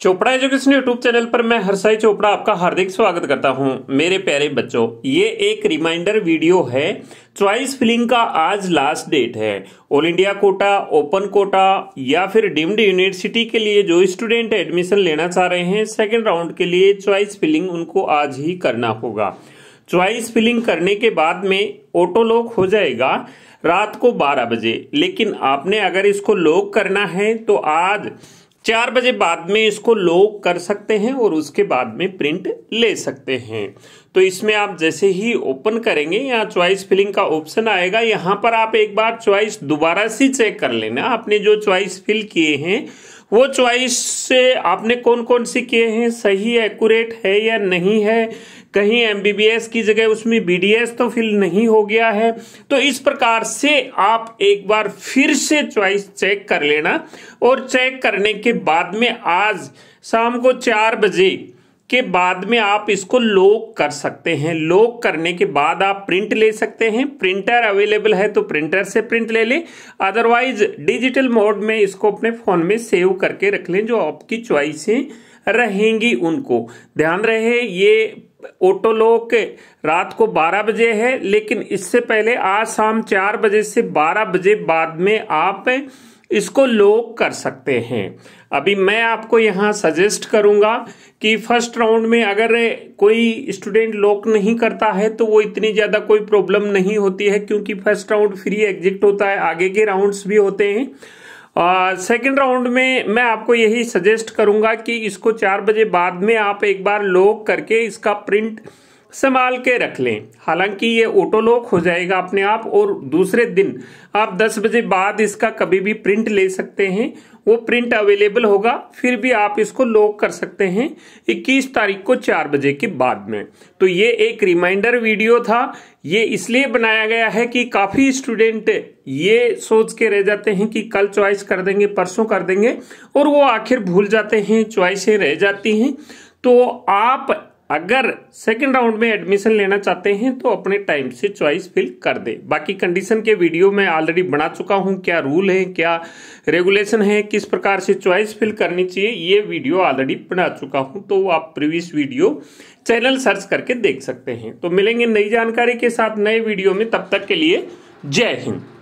Chopra education YouTube channel पर मैं हरसाई चोपड़ा आपका हार्दिक स्वागत करता हूं मेरे प्यारे बच्चों ये एक रिमाइंडर वीडियो है चॉइस फिलिंग का आज लास्ट डेट है all India quota open quota या फिर डीम्ड यूनिवर्सिटी के लिए जो स्टूडेंट एडमिशन लेना चाह रहे हैं सेकेंड राउंड के लिए च्वाइस फिलिंग उनको आज ही करना होगा च्वाइस फिलिंग करने के बाद में ऑटो लॉक हो जाएगा रात को बारह बजे लेकिन आपने अगर इसको लॉक करना है तो आज चार बजे बाद में इसको लोग कर सकते हैं और उसके बाद में प्रिंट ले सकते हैं तो इसमें आप जैसे ही ओपन करेंगे यहाँ चॉइस फिलिंग का ऑप्शन आएगा यहाँ पर आप एक बार चॉइस दोबारा से चेक कर लेना आपने जो चॉइस फिल किए हैं वो चॉइस से आपने कौन कौन सी किए हैं सही एक्यूरेट है या नहीं है कहीं एमबीबीएस की जगह उसमें बीडीएस तो फिल नहीं हो गया है तो इस प्रकार से आप एक बार फिर से चॉइस चेक कर लेना और चेक करने के बाद में आज शाम को चार बजे के बाद में आप इसको लॉक कर सकते हैं लॉक करने के बाद आप प्रिंट ले सकते हैं प्रिंटर अवेलेबल है तो प्रिंटर से प्रिंट ले लें अदरवाइज डिजिटल मोड में इसको अपने फोन में सेव करके रख लें जो आपकी च्वाइसें रहेंगी उनको ध्यान रहे ये ऑटो लॉक रात को 12 बजे है लेकिन इससे पहले आज शाम 4 बजे से 12 बजे बाद में आप इसको लोग कर सकते हैं अभी मैं आपको यहाँ सजेस्ट करूँगा कि फर्स्ट राउंड में अगर कोई स्टूडेंट लोक नहीं करता है तो वो इतनी ज़्यादा कोई प्रॉब्लम नहीं होती है क्योंकि फर्स्ट राउंड फ्री एग्जिट होता है आगे के राउंड्स भी होते हैं सेकेंड राउंड में मैं आपको यही सजेस्ट करूँगा कि इसको चार बजे बाद में आप एक बार लॉक करके इसका प्रिंट संभाल के रख लें हालांकि ये ऑटो लॉक हो जाएगा अपने आप और दूसरे दिन आप 10 बजे बाद इसका कभी भी प्रिंट ले सकते हैं वो प्रिंट अवेलेबल होगा फिर भी आप इसको लॉक कर सकते हैं 21 तारीख को 4 बजे के बाद में तो ये एक रिमाइंडर वीडियो था ये इसलिए बनाया गया है कि काफ़ी स्टूडेंट ये सोच के रह जाते हैं कि कल च्वाइस कर देंगे परसों कर देंगे और वो आखिर भूल जाते हैं च्वाइसें रह जाती हैं तो आप अगर सेकंड राउंड में एडमिशन लेना चाहते हैं तो अपने टाइम से चॉइस फिल कर दे बाकी कंडीशन के वीडियो में ऑलरेडी बना चुका हूं क्या रूल है क्या रेगुलेशन है किस प्रकार से चॉइस फिल करनी चाहिए ये वीडियो ऑलरेडी बना चुका हूं तो आप प्रीवियस वीडियो चैनल सर्च करके देख सकते हैं तो मिलेंगे नई जानकारी के साथ नए वीडियो में तब तक के लिए जय हिंद